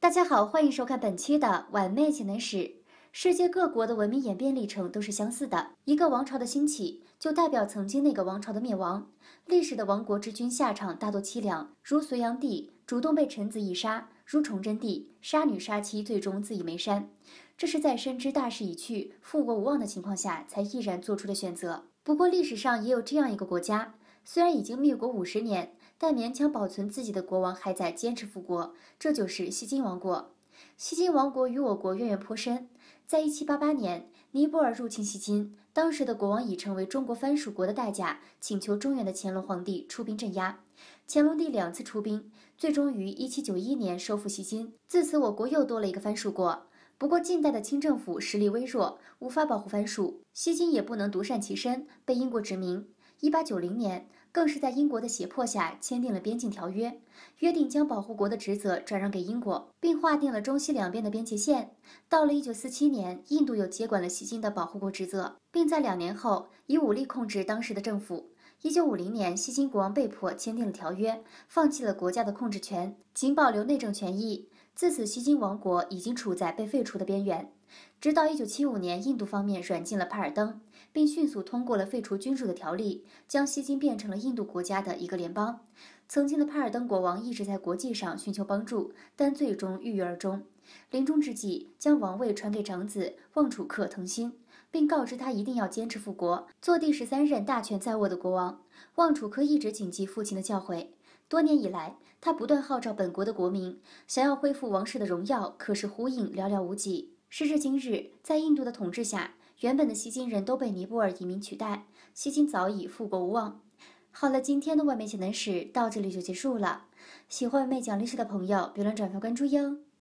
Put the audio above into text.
大家好，欢迎收看本期的《晚妹潜能史》。世界各国的文明演变历程都是相似的，一个王朝的兴起就代表曾经那个王朝的灭亡。历史的亡国之君下场大多凄凉，如隋炀帝主动被臣子以杀，如崇祯帝杀女杀妻，最终自缢煤山。这是在深知大势已去、复国无望的情况下才毅然做出的选择。不过历史上也有这样一个国家，虽然已经灭国五十年。但勉强保存自己的国王还在坚持复国，这就是锡金王国。锡金王国与我国渊源颇深。在一七八八年，尼泊尔入侵锡金，当时的国王已成为中国藩属国的代价，请求中原的乾隆皇帝出兵镇压。乾隆帝两次出兵，最终于一七九一年收复锡金。自此，我国又多了一个藩属国。不过，近代的清政府实力微弱，无法保护藩属，锡金也不能独善其身，被英国殖民。一八九零年。更是在英国的胁迫下签订了边境条约，约定将保护国的职责转让给英国，并划定了中西两边的边界线。到了1947年，印度又接管了锡金的保护国职责，并在两年后以武力控制当时的政府。1950年，锡金国王被迫签订了条约，放弃了国家的控制权，仅保留内政权益。自此，锡金王国已经处在被废除的边缘。直到1975年，印度方面软禁了帕尔登，并迅速通过了废除君主的条例，将锡金变成了印度国家的一个联邦。曾经的帕尔登国王一直在国际上寻求帮助，但最终郁郁而终。临终之际，将王位传给长子旺楚克·腾兴，并告知他一定要坚持复国，做第十三任大权在握的国王。旺楚克一直谨记父亲的教诲。多年以来，他不断号召本国的国民想要恢复王室的荣耀，可是呼应寥寥无几。时至今日，在印度的统治下，原本的锡金人都被尼泊尔移民取代，锡金早已复国无望。好了，今天的外媒简单史到这里就结束了。喜欢妹讲历史的朋友，别忘转发关注哟。